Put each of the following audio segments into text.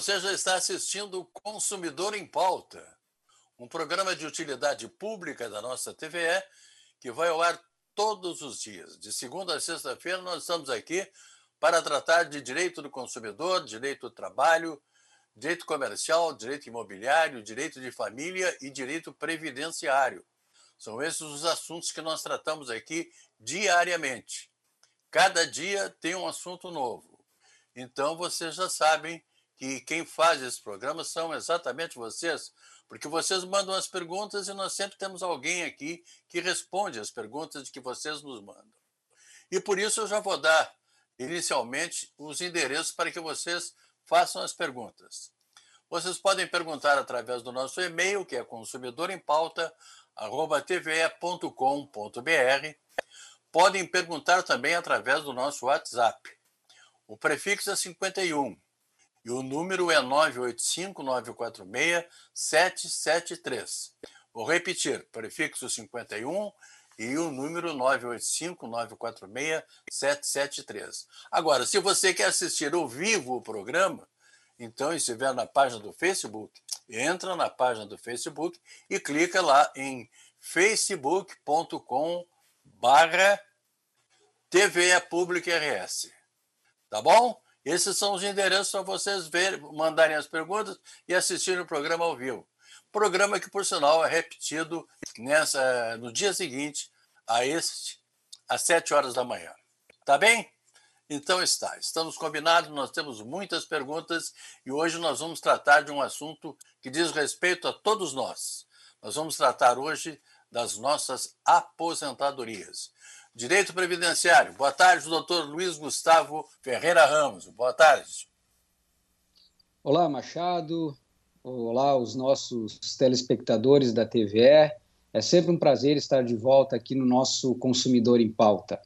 você já está assistindo o Consumidor em Pauta, um programa de utilidade pública da nossa TVE que vai ao ar todos os dias. De segunda a sexta-feira, nós estamos aqui para tratar de direito do consumidor, direito do trabalho, direito comercial, direito imobiliário, direito de família e direito previdenciário. São esses os assuntos que nós tratamos aqui diariamente. Cada dia tem um assunto novo. Então vocês já sabem que quem faz esse programa são exatamente vocês, porque vocês mandam as perguntas e nós sempre temos alguém aqui que responde as perguntas que vocês nos mandam. E por isso eu já vou dar inicialmente os endereços para que vocês façam as perguntas. Vocês podem perguntar através do nosso e-mail, que é consumidorempauta@tve.com.br. Podem perguntar também através do nosso WhatsApp. O prefixo é 51 e o número é 985-946-773. Vou repetir, prefixo 51 e o número 985-946-773. Agora, se você quer assistir ao vivo o programa, então estiver na página do Facebook, entra na página do Facebook e clica lá em facebook.com barra TV Pública RS. Tá bom? Esses são os endereços para vocês verem, mandarem as perguntas e assistirem o programa ao vivo. Programa que, por sinal, é repetido nessa, no dia seguinte a este, às 7 horas da manhã. Tá bem? Então está, estamos combinados, nós temos muitas perguntas e hoje nós vamos tratar de um assunto que diz respeito a todos nós. Nós vamos tratar hoje das nossas aposentadorias. Direito Previdenciário. Boa tarde, doutor Luiz Gustavo Ferreira Ramos. Boa tarde. Olá, Machado. Olá, os nossos telespectadores da TVE. É sempre um prazer estar de volta aqui no nosso Consumidor em Pauta.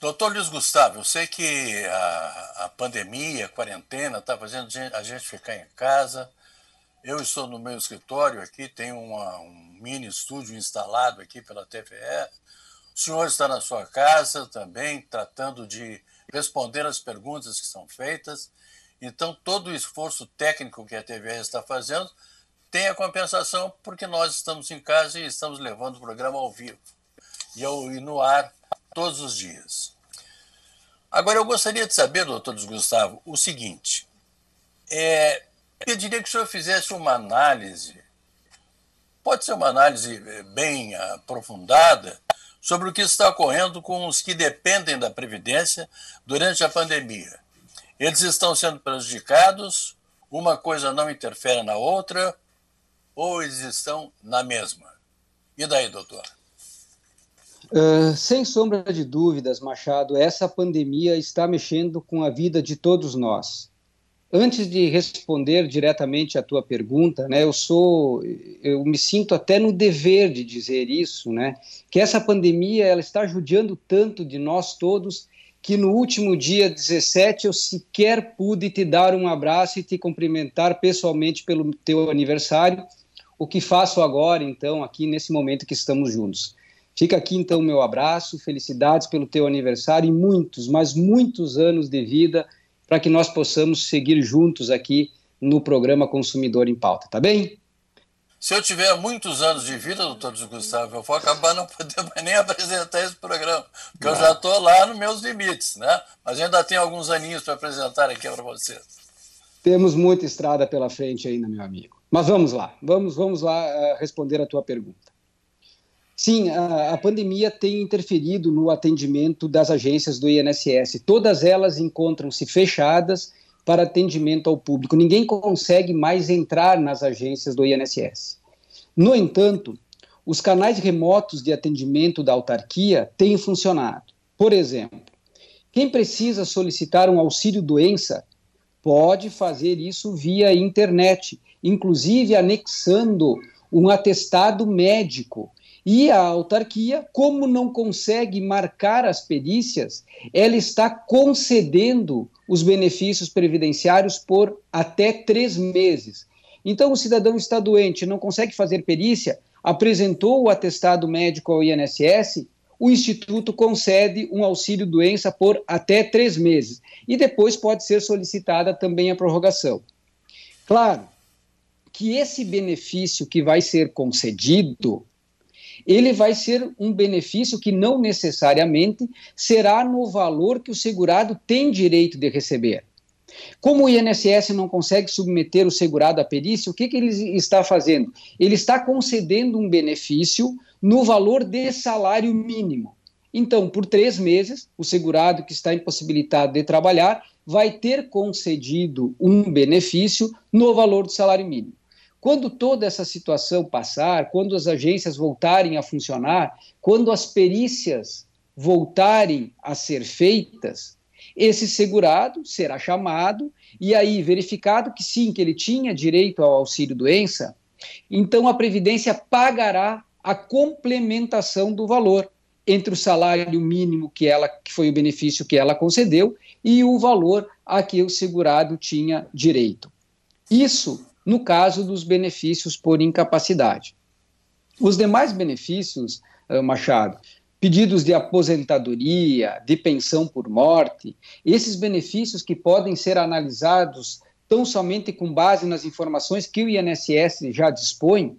Doutor Luiz Gustavo, eu sei que a, a pandemia, a quarentena, está fazendo a gente ficar em casa, eu estou no meu escritório aqui, tem uma, um mini estúdio instalado aqui pela TVE. O senhor está na sua casa também, tratando de responder as perguntas que são feitas. Então, todo o esforço técnico que a TVE está fazendo tem a compensação, porque nós estamos em casa e estamos levando o programa ao vivo e, ao, e no ar todos os dias. Agora, eu gostaria de saber, doutor Gustavo, o seguinte: é, eu diria que se eu fizesse uma análise, pode ser uma análise eh, bem ah, aprofundada, sobre o que está ocorrendo com os que dependem da Previdência durante a pandemia. Eles estão sendo prejudicados, uma coisa não interfere na outra, ou eles estão na mesma. E daí, doutor? Uh, sem sombra de dúvidas, Machado, essa pandemia está mexendo com a vida de todos nós antes de responder diretamente à tua pergunta, né, eu sou, eu me sinto até no dever de dizer isso, né, que essa pandemia ela está judiando tanto de nós todos que no último dia 17 eu sequer pude te dar um abraço e te cumprimentar pessoalmente pelo teu aniversário, o que faço agora, então, aqui nesse momento que estamos juntos. Fica aqui, então, meu abraço, felicidades pelo teu aniversário e muitos, mas muitos anos de vida para que nós possamos seguir juntos aqui no programa Consumidor em Pauta, tá bem? Se eu tiver muitos anos de vida, doutor Gustavo, eu vou acabar não podendo nem apresentar esse programa, porque eu já estou lá nos meus limites, né? Mas ainda tem alguns aninhos para apresentar aqui para vocês. Temos muita estrada pela frente ainda, meu amigo. Mas vamos lá, vamos, vamos lá eh, responder a tua pergunta. Sim, a, a, pandemia tem interferido no atendimento das agências do INSS. Todas elas encontram-se fechadas para atendimento ao público. Ninguém consegue mais entrar nas agências do INSS. No entanto, os canais remotos de atendimento da autarquia têm funcionado. Por exemplo, quem precisa solicitar um auxílio doença pode fazer isso via internet, inclusive anexando um atestado médico e a autarquia, como não consegue marcar as perícias, ela está concedendo os benefícios previdenciários por até três meses. Então, o cidadão está doente, não consegue fazer perícia, apresentou o atestado médico ao INSS, o Instituto concede um auxílio-doença por até três meses. E depois pode ser solicitada também a prorrogação. Claro que esse benefício que vai ser concedido ele vai ser um benefício que não necessariamente será no valor que o segurado tem direito de receber. Como o INSS não consegue submeter o segurado à perícia, o que, que ele está fazendo? Ele está concedendo um benefício no valor de salário mínimo. Então, por três meses, o segurado que está impossibilitado de trabalhar vai ter concedido um benefício no valor do salário mínimo. Quando toda essa situação passar, quando as agências voltarem a funcionar, quando as perícias voltarem a ser feitas, esse segurado será chamado e aí verificado que sim, que ele tinha direito ao auxílio doença, então a previdência pagará a complementação do valor entre o salário mínimo que ela que foi o benefício que ela concedeu e o valor a que o segurado tinha direito. Isso no caso dos benefícios por incapacidade. Os demais benefícios, eh, Machado, pedidos de aposentadoria, de pensão por morte, esses benefícios que podem ser analisados tão somente com base nas informações que o INSS já dispõe,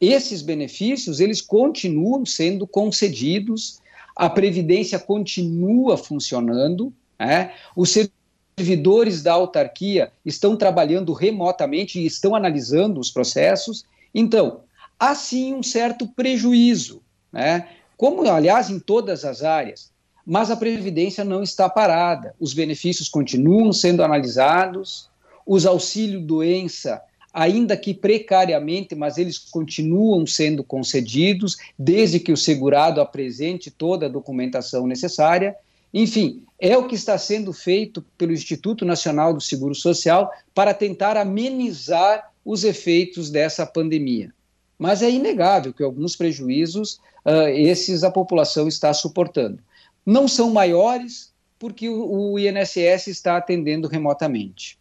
esses benefícios eles continuam sendo concedidos, a previdência continua funcionando, né? o serviço servidores da autarquia estão trabalhando remotamente e estão analisando os processos. Então, há sim um certo prejuízo, né? como, aliás, em todas as áreas. Mas a Previdência não está parada, os benefícios continuam sendo analisados, os auxílio-doença, ainda que precariamente, mas eles continuam sendo concedidos, desde que o segurado apresente toda a documentação necessária. Enfim, é o que está sendo feito pelo Instituto Nacional do Seguro Social para tentar amenizar os efeitos dessa pandemia. Mas é inegável que alguns prejuízos uh, esses a população está suportando. Não são maiores porque o, o INSS está atendendo remotamente.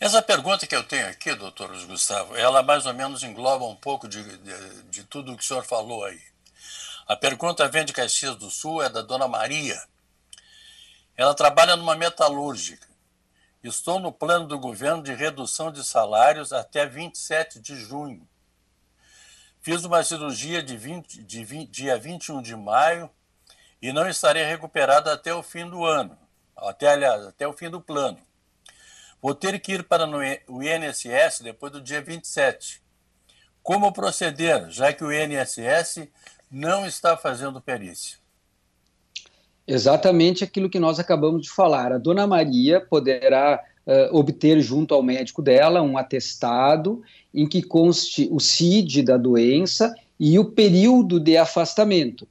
Essa pergunta que eu tenho aqui, doutor Gustavo, ela mais ou menos engloba um pouco de, de, de tudo o que o senhor falou aí. A pergunta vem de Caxias do Sul, é da dona Maria. Ela trabalha numa metalúrgica. Estou no plano do governo de redução de salários até 27 de junho. Fiz uma cirurgia de, 20, de 20, dia 21 de maio e não estarei recuperada até o fim do ano, até, aliás, até o fim do plano. Vou ter que ir para o INSS depois do dia 27. Como proceder, já que o INSS não está fazendo perícia. Exatamente aquilo que nós acabamos de falar. A dona Maria poderá uh, obter junto ao médico dela um atestado em que conste o CID da doença e o período de afastamento.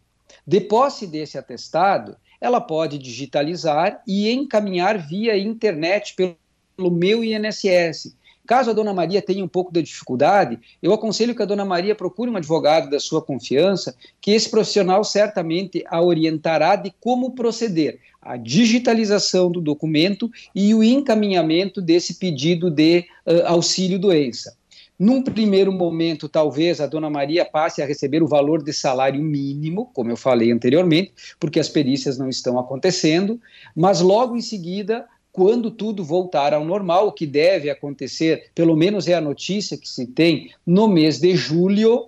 De posse desse atestado, ela pode digitalizar e encaminhar via internet pelo meu INSS, Caso a dona Maria tenha um pouco de dificuldade, eu aconselho que a dona Maria procure um advogado da sua confiança, que esse profissional certamente a orientará de como proceder a digitalização do documento e o encaminhamento desse pedido de uh, auxílio doença. Num primeiro momento, talvez a dona Maria passe a receber o valor de salário mínimo, como eu falei anteriormente, porque as perícias não estão acontecendo, mas logo em seguida quando tudo voltar ao normal, o que deve acontecer, pelo menos é a notícia que se tem, no mês de julho,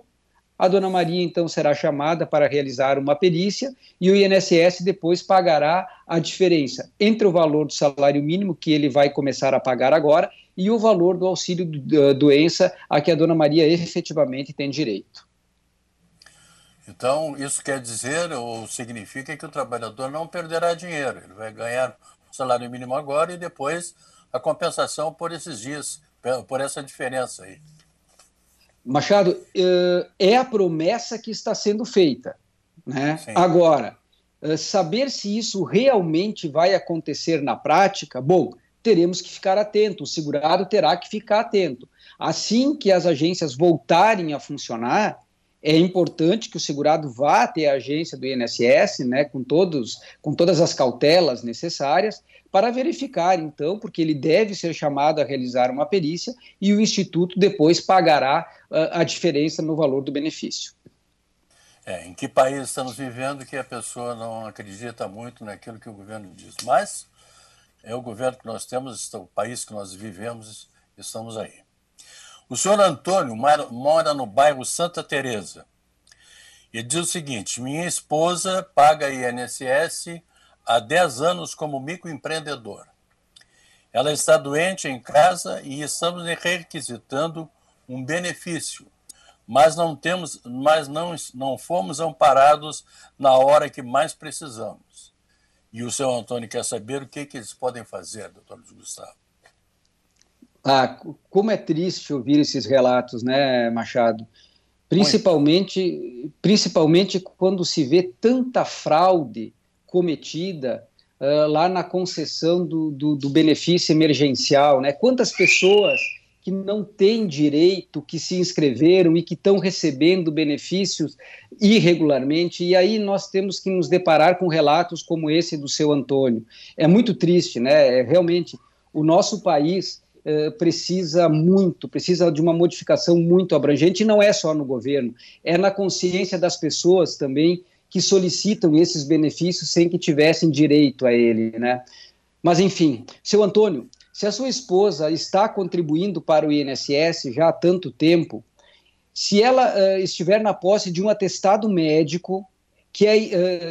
a dona Maria então será chamada para realizar uma perícia e o INSS depois pagará a diferença entre o valor do salário mínimo que ele vai começar a pagar agora e o valor do auxílio doença a que a dona Maria efetivamente tem direito. Então, isso quer dizer ou significa que o trabalhador não perderá dinheiro, ele vai ganhar salário mínimo agora e depois a compensação por esses dias, por essa diferença aí. Machado, eh, é a promessa que está sendo feita. Né? Agora, eh, saber se isso realmente vai acontecer na prática, bom, teremos que ficar atento, o segurado terá que ficar atento. Assim que as agências voltarem a funcionar, é importante que o segurado vá até a agência do INSS, né, com, todos, com todas as cautelas necessárias, para verificar, então, porque ele deve ser chamado a realizar uma perícia e o Instituto depois pagará a, ah, a diferença no valor do benefício. É, em que país estamos vivendo que a pessoa não acredita muito naquilo que o governo diz, mas é o governo que nós temos, é o país que nós vivemos, estamos aí. O senhor Antônio mora no bairro Santa Teresa. Ele diz o seguinte: minha esposa paga INSS há 10 anos como microempreendedor. Ela está doente em casa e estamos requisitando um benefício, mas não temos, mas não, não fomos amparados na hora que mais precisamos. E o senhor Antônio quer saber o que, que eles podem fazer, doutor Luiz Gustavo. Ah, como é triste ouvir esses relatos, né, Machado? Principalmente, principalmente quando se vê tanta fraude cometida uh, lá na concessão do, do, do, benefício emergencial, né? Quantas pessoas que não têm direito, que se inscreveram e que estão recebendo benefícios irregularmente, e aí nós temos que nos deparar com relatos como esse do seu Antônio. É muito triste, né? É, realmente, o nosso país eh, precisa muito, precisa de uma modificação muito abrangente, e não é só no governo, é na consciência das pessoas também que solicitam esses benefícios sem que tivessem direito a ele, né? Mas enfim, seu Antônio, se a sua esposa está contribuindo para o INSS já há tanto tempo, se ela uh, estiver na posse de um atestado médico que é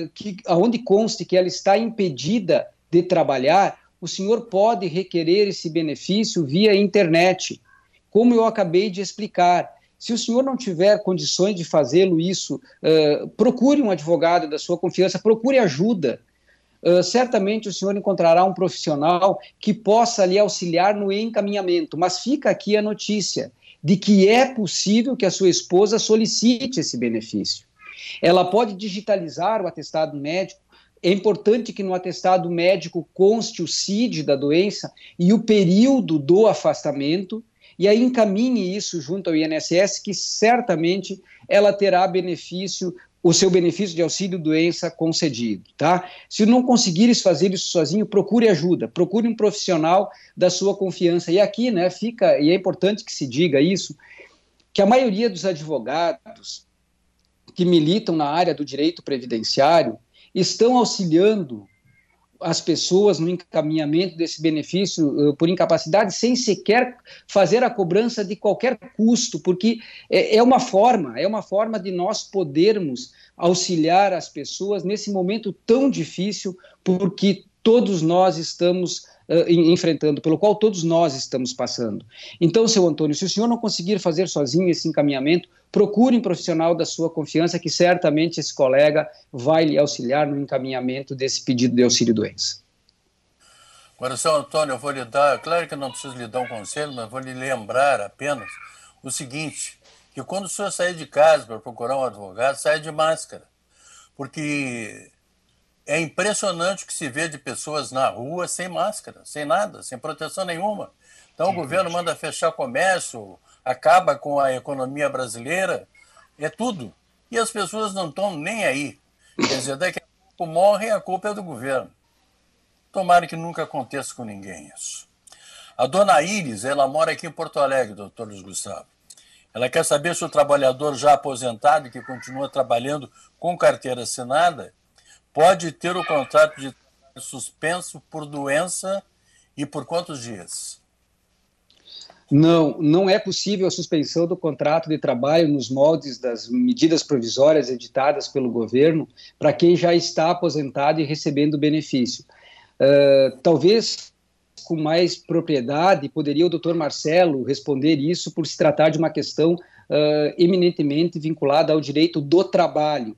uh, que aonde conste que ela está impedida de trabalhar, o senhor pode requerer esse benefício via internet. Como eu acabei de explicar, se o senhor não tiver condições de fazê-lo isso, uh, procure um advogado da sua confiança, procure ajuda. Uh, certamente o senhor encontrará um profissional que possa lhe auxiliar no encaminhamento. Mas fica aqui a notícia de que é possível que a sua esposa solicite esse benefício. Ela pode digitalizar o atestado médico é importante que no atestado médico conste o CID da doença e o período do afastamento, e aí encaminhe isso junto ao INSS, que certamente ela terá benefício, o seu benefício de auxílio doença concedido, tá? Se não conseguires fazer isso sozinho, procure ajuda, procure um profissional da sua confiança. E aqui, né, fica, e é importante que se diga isso, que a maioria dos advogados que militam na área do direito previdenciário, estão auxiliando as pessoas no encaminhamento desse benefício eh, por incapacidade sem sequer fazer a cobrança de qualquer custo, porque é, é, uma forma, é uma forma de nós podermos auxiliar as pessoas nesse momento tão difícil, porque todos nós estamos uh, enfrentando, pelo qual todos nós estamos passando. Então, seu Antônio, se o senhor não conseguir fazer sozinho esse encaminhamento, procure um profissional da sua confiança, que certamente esse colega vai lhe auxiliar no encaminhamento desse pedido de auxílio-doença. Agora, seu Antônio, eu vou lhe dar, claro que não preciso lhe dar um conselho, mas vou lhe lembrar apenas o seguinte, que quando o senhor sair de casa para procurar um advogado, saia de máscara, porque é impressionante o que se vê de pessoas na rua sem máscara, sem nada, sem proteção nenhuma. Então, Sim, o governo gente. manda fechar comércio, acaba com a economia brasileira, é tudo. E as pessoas não estão nem aí. Quer dizer, daqui a pouco morrem, a culpa é do governo. Tomara que nunca aconteça com ninguém isso. A dona Iris, ela mora aqui em Porto Alegre, doutor Luiz Gustavo. Ela quer saber se o trabalhador já aposentado, que continua trabalhando com carteira assinada, pode ter o contrato de suspenso por doença e por quantos dias? Não, não é possível a suspensão do contrato de trabalho nos moldes das medidas provisórias editadas pelo governo para quem já está aposentado e recebendo benefício. Uh, talvez com mais propriedade poderia o doutor Marcelo responder isso por se tratar de uma questão uh, eminentemente vinculada ao direito do trabalho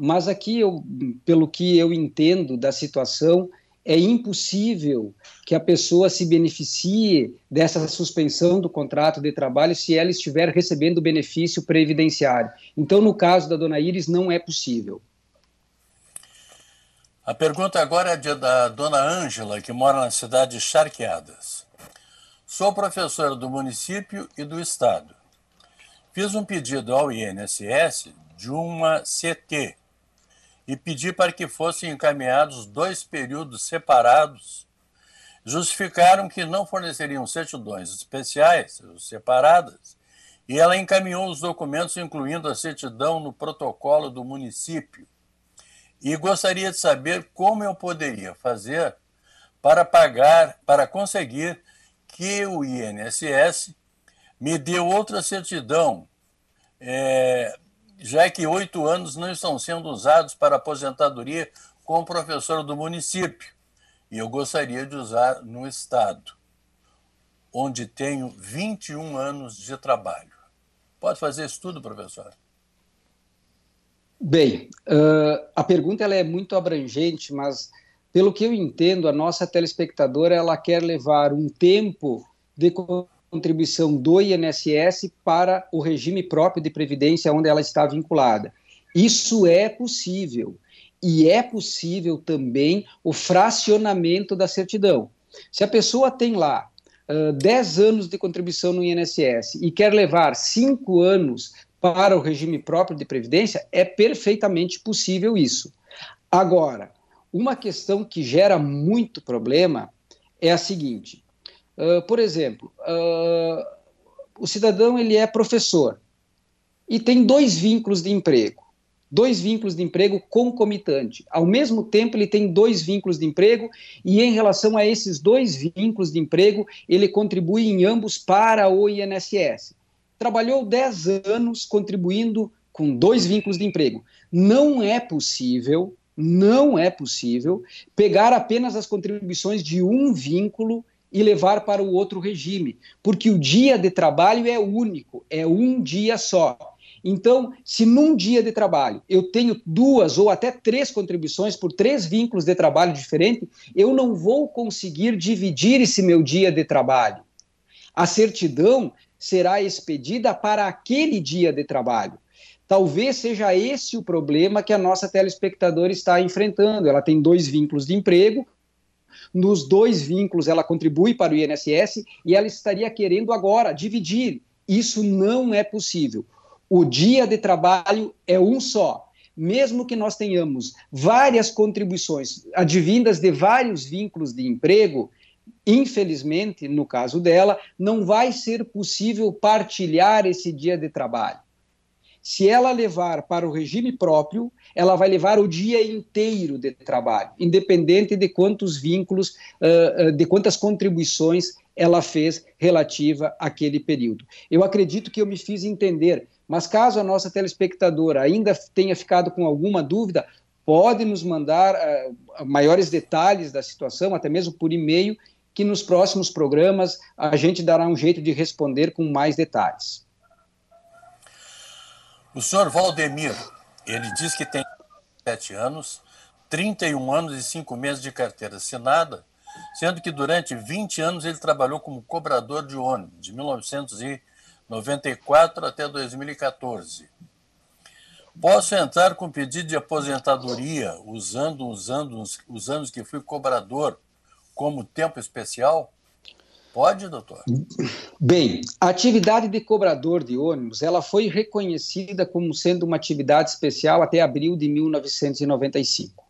mas aqui, eu, pelo que eu entendo da situação, é impossível que a pessoa se beneficie dessa suspensão do contrato de trabalho se ela estiver recebendo benefício previdenciário. Então, no caso da dona Iris, não é possível. A pergunta agora é de, da dona Ângela, que mora na cidade de Charqueadas. Sou professora do município e do estado. Fiz um pedido ao INSS de uma CT, e pedi para que fossem encaminhados dois períodos separados. Justificaram que não forneceriam certidões especiais, separadas, e ela encaminhou os documentos, incluindo a certidão, no protocolo do município. E gostaria de saber como eu poderia fazer para pagar, para conseguir que o INSS me dê outra certidão é, já que oito anos não estão sendo usados para aposentadoria com o professor do município, e eu gostaria de usar no Estado, onde tenho 21 anos de trabalho. Pode fazer isso tudo, professor? Bem, uh, a pergunta ela é muito abrangente, mas pelo que eu entendo, a nossa telespectadora ela quer levar um tempo de contribuição do INSS para o regime próprio de previdência onde ela está vinculada. Isso é possível. E é possível também o fracionamento da certidão. Se a pessoa tem lá uh, 10 anos de contribuição no INSS e quer levar 5 anos para o regime próprio de previdência, é perfeitamente possível isso. Agora, uma questão que gera muito problema é a seguinte: ah, por exemplo, uh, o cidadão ele é professor e tem dois vínculos de emprego, dois vínculos de emprego concomitante. Ao mesmo tempo, ele tem dois vínculos de emprego e em relação a esses dois vínculos de emprego, ele contribui em ambos para o INSS. Trabalhou 10 anos contribuindo com dois vínculos de emprego. Não é possível, não é possível pegar apenas as contribuições de um vínculo e levar para o outro regime, porque o dia de trabalho é único, é um dia só. Então, se num dia de trabalho eu tenho duas ou até três contribuições por três vínculos de trabalho diferentes, eu não vou conseguir dividir esse meu dia de trabalho. A certidão será expedida para aquele dia de trabalho. Talvez seja esse o problema que a nossa telespectadora está enfrentando. Ela tem dois vínculos de emprego, nos dois vínculos, ela contribui para o INSS e ela estaria querendo agora dividir. Isso não é possível. O dia de trabalho é um só. Mesmo que nós tenhamos várias contribuições advindas de vários vínculos de emprego, infelizmente, no caso dela, não vai ser possível partilhar esse dia de trabalho se ela levar para o regime próprio, ela vai levar o dia inteiro de trabalho, independente de quantos vínculos, de quantas contribuições ela fez relativa àquele período. Eu acredito que eu me fiz entender, mas caso a nossa telespectadora ainda tenha ficado com alguma dúvida, pode nos mandar maiores detalhes da situação, até mesmo por e-mail, que nos próximos programas a gente dará um jeito de responder com mais detalhes. O senhor Valdemir, ele diz que tem 7 anos, 31 anos e 5 meses de carteira assinada, sendo que durante 20 anos ele trabalhou como cobrador de ônibus, de 1994 até 2014. Posso entrar com pedido de aposentadoria usando, usando os anos que fui cobrador como tempo especial? Pode, doutor? Bem, a atividade de cobrador de ônibus, ela foi reconhecida como sendo uma atividade especial até abril de 1995.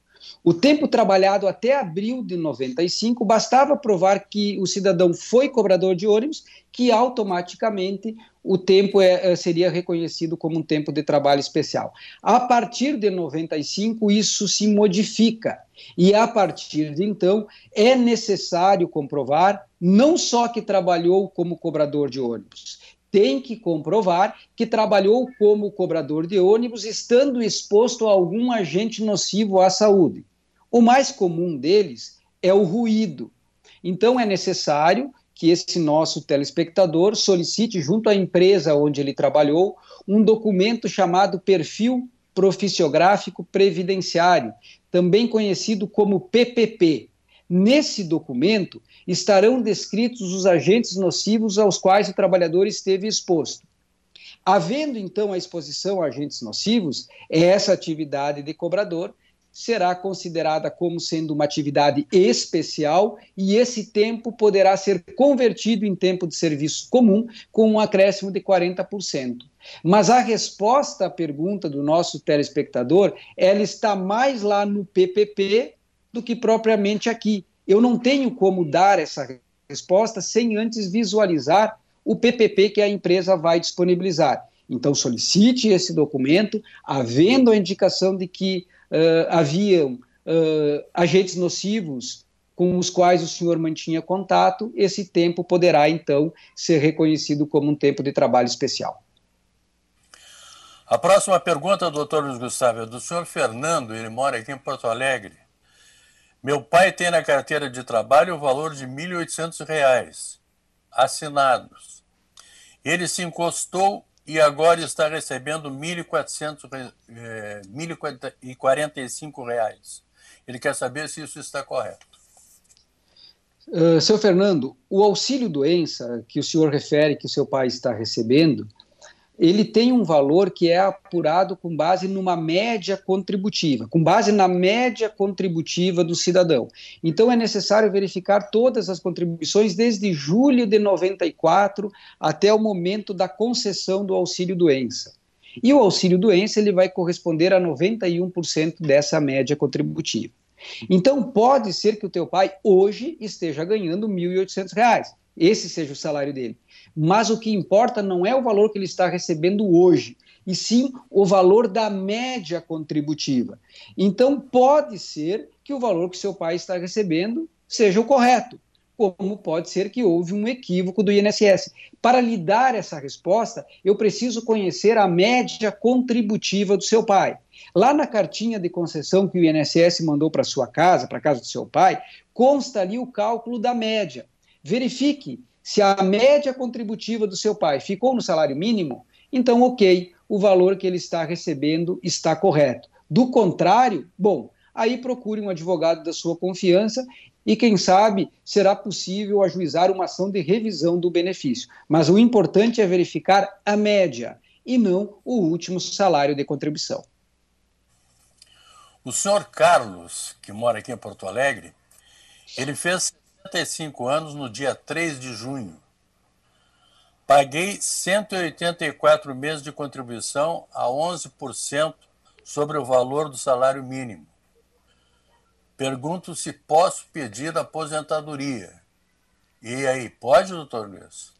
O tempo trabalhado até abril de 95 bastava provar que o cidadão foi cobrador de ônibus, que automaticamente o tempo é, é seria reconhecido como um tempo de trabalho especial. A partir de 95 isso se modifica e a partir de então é necessário comprovar não só que trabalhou como cobrador de ônibus, tem que comprovar que trabalhou como cobrador de ônibus, estando exposto a algum agente nocivo à saúde. O mais comum deles é o ruído. Então, é necessário que esse nosso telespectador solicite, junto à empresa onde ele trabalhou, um documento chamado Perfil Proficiográfico Previdenciário, também conhecido como PPP. Nesse documento, estarão descritos os agentes nocivos aos quais o trabalhador esteve exposto. Havendo então a exposição a agentes nocivos, essa atividade de cobrador será considerada como sendo uma atividade especial e esse tempo poderá ser convertido em tempo de serviço comum com um acréscimo de 40%. Mas a resposta à pergunta do nosso telespectador, ela está mais lá no PPP do que propriamente aqui, eu não tenho como dar essa resposta sem antes visualizar o PPP que a empresa vai disponibilizar. Então, solicite esse documento, havendo a indicação de que uh, haviam uh, agentes nocivos com os quais o senhor mantinha contato, esse tempo poderá, então, ser reconhecido como um tempo de trabalho especial. A próxima pergunta, doutor Luiz Gustavo, é do senhor Fernando, ele mora aqui em Porto Alegre. Meu pai tem na carteira de trabalho o valor de R$ 1.800, assinados. Ele se encostou e agora está recebendo R$ 1.400, eh, Ele quer saber se isso está correto. Uh, seu Fernando, o auxílio doença que o senhor refere que o seu pai está recebendo ele tem um valor que é apurado com base numa média contributiva, com base na média contributiva do cidadão. Então é necessário verificar todas as contribuições desde julho de 94 até o momento da concessão do auxílio doença. E o auxílio doença ele vai corresponder a 91% dessa média contributiva. Então pode ser que o teu pai hoje esteja ganhando R$ 1.800, esse seja o salário dele mas o que importa não é o valor que ele está recebendo hoje, e sim o valor da média contributiva. Então, pode ser que o valor que seu pai está recebendo seja o correto, como pode ser que houve um equívoco do INSS. Para lhe dar essa resposta, eu preciso conhecer a média contributiva do seu pai. Lá na cartinha de concessão que o INSS mandou para sua casa, para a casa do seu pai, consta ali o cálculo da média. Verifique se a média contributiva do seu pai ficou no salário mínimo, então, ok, o valor que ele está recebendo está correto. Do contrário, bom, aí procure um advogado da sua confiança e, quem sabe, será possível ajuizar uma ação de revisão do benefício. Mas o importante é verificar a média e não o último salário de contribuição. O senhor Carlos, que mora aqui em Porto Alegre, ele fez 45 anos no dia 3 de junho. Paguei 184 meses de contribuição a 11% sobre o valor do salário mínimo. Pergunto se posso pedir aposentadoria. E aí, pode, doutor Luiz?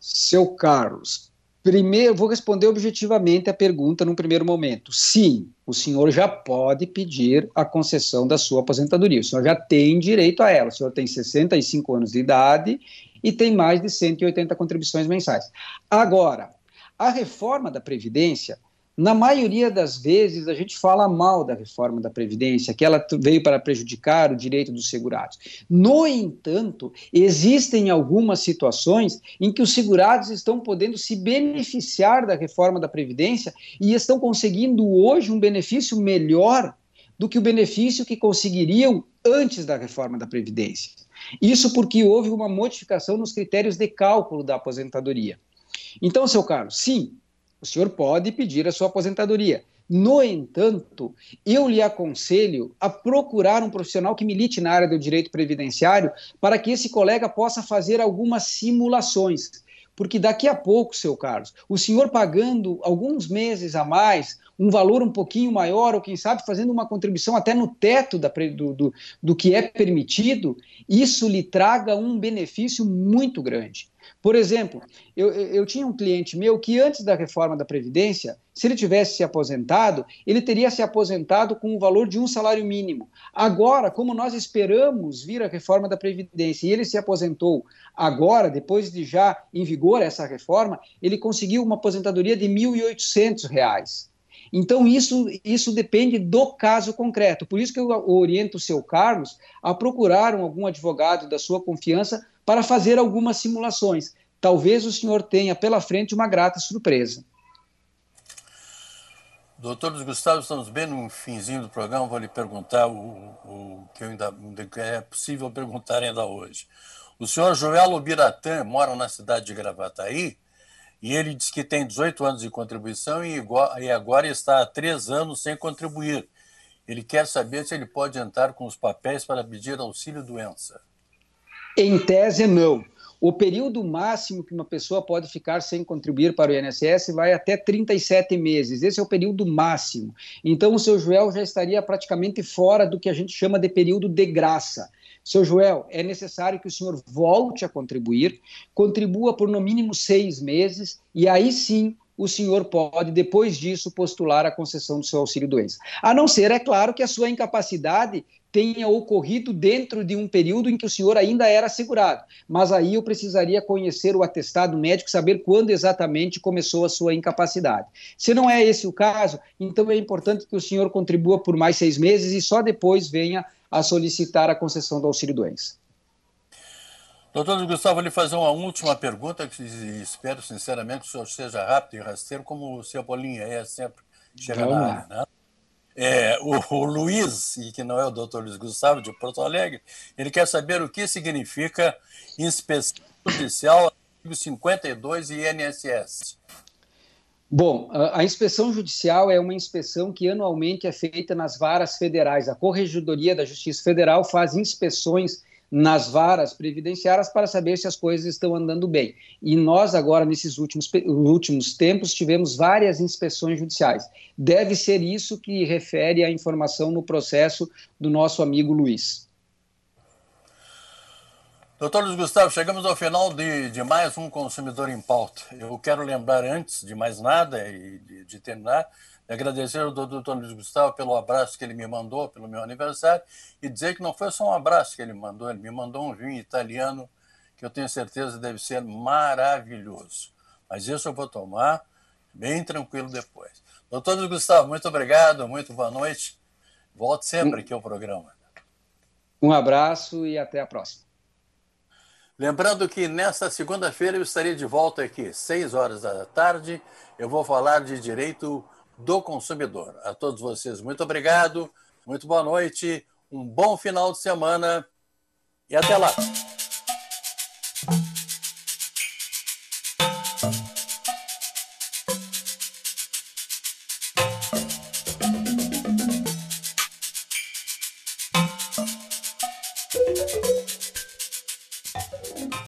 Seu Carlos, Primeiro, vou responder objetivamente a pergunta num primeiro momento. Sim, o senhor já pode pedir a concessão da sua aposentadoria. O senhor já tem direito a ela. O senhor tem 65 anos de idade e tem mais de 180 contribuições mensais. Agora, a reforma da Previdência na maioria das vezes, a gente fala mal da reforma da Previdência, que ela veio para prejudicar o direito dos segurados. No entanto, existem algumas situações em que os segurados estão podendo se beneficiar da reforma da Previdência e estão conseguindo hoje um benefício melhor do que o benefício que conseguiriam antes da reforma da Previdência. Isso porque houve uma modificação nos critérios de cálculo da aposentadoria. Então, seu Carlos, sim, o senhor pode pedir a sua aposentadoria. No entanto, eu lhe aconselho a procurar um profissional que milite na área do direito previdenciário para que esse colega possa fazer algumas simulações. Porque daqui a pouco, seu Carlos, o senhor pagando alguns meses a mais, um valor um pouquinho maior, ou quem sabe fazendo uma contribuição até no teto da, do, do, do que é permitido, isso lhe traga um benefício muito grande. Por exemplo, eu, eu tinha um cliente meu que antes da reforma da Previdência, se ele tivesse se aposentado, ele teria se aposentado com o valor de um salário mínimo. Agora, como nós esperamos vir a reforma da Previdência e ele se aposentou agora, depois de já em vigor essa reforma, ele conseguiu uma aposentadoria de R$ 1.800. Então, isso, isso depende do caso concreto. Por isso que eu oriento o seu Carlos a procurar um, algum advogado da sua confiança para fazer algumas simulações. Talvez o senhor tenha pela frente uma grata surpresa. Doutor Gustavo, estamos bem no finzinho do programa. Vou lhe perguntar o, o que ainda, é possível perguntar ainda hoje. O senhor Joel Biratã mora na cidade de Gravataí e ele diz que tem 18 anos de contribuição e, igual, e agora está há três anos sem contribuir. Ele quer saber se ele pode entrar com os papéis para pedir auxílio doença. Em tese, não. O período máximo que uma pessoa pode ficar sem contribuir para o INSS vai até 37 meses. Esse é o período máximo. Então, o seu Joel já estaria praticamente fora do que a gente chama de período de graça. Seu Joel, é necessário que o senhor volte a contribuir, contribua por no mínimo seis meses, e aí sim o senhor pode, depois disso, postular a concessão do seu auxílio doença. A não ser, é claro, que a sua incapacidade tenha ocorrido dentro de um período em que o senhor ainda era assegurado. Mas aí eu precisaria conhecer o atestado médico, saber quando exatamente começou a sua incapacidade. Se não é esse o caso, então é importante que o senhor contribua por mais seis meses e só depois venha a solicitar a concessão do auxílio-doença. Doutor Gustavo, vou lhe fazer uma última pergunta, que espero sinceramente que o senhor seja rápido e rasteiro, como o Cebolinha é sempre. chegar na área, né? É, o, o, Luiz, que não é o doutor Luiz Gustavo, de Porto Alegre, ele quer saber o que significa inspeção judicial artigo 52 e INSS. Bom, a inspeção judicial é uma inspeção que anualmente é feita nas varas federais. A Corregedoria da Justiça Federal faz inspeções nas varas previdenciárias para saber se as coisas estão andando bem. E nós agora, nesses últimos, últimos tempos, tivemos várias inspeções judiciais. Deve ser isso que refere a informação no processo do nosso amigo Luiz. Doutor Luiz Gustavo, chegamos ao final de, de mais um Consumidor em Pauta. Eu quero lembrar, antes de mais nada e de, de terminar, agradecer ao doutor Antônio Luiz Gustavo pelo abraço que ele me mandou, pelo meu aniversário, e dizer que não foi só um abraço que ele me mandou, ele me mandou um vinho italiano que eu tenho certeza deve ser maravilhoso. Mas isso eu vou tomar bem tranquilo depois. Doutor Luiz Gustavo, muito obrigado, muito boa noite. Volte sempre aqui ao programa. Um abraço e até a próxima. Lembrando que nesta segunda-feira eu estarei de volta aqui, seis horas da tarde. Eu vou falar de direito do consumidor. A todos vocês, muito obrigado, muito boa noite, um bom final de semana e até lá!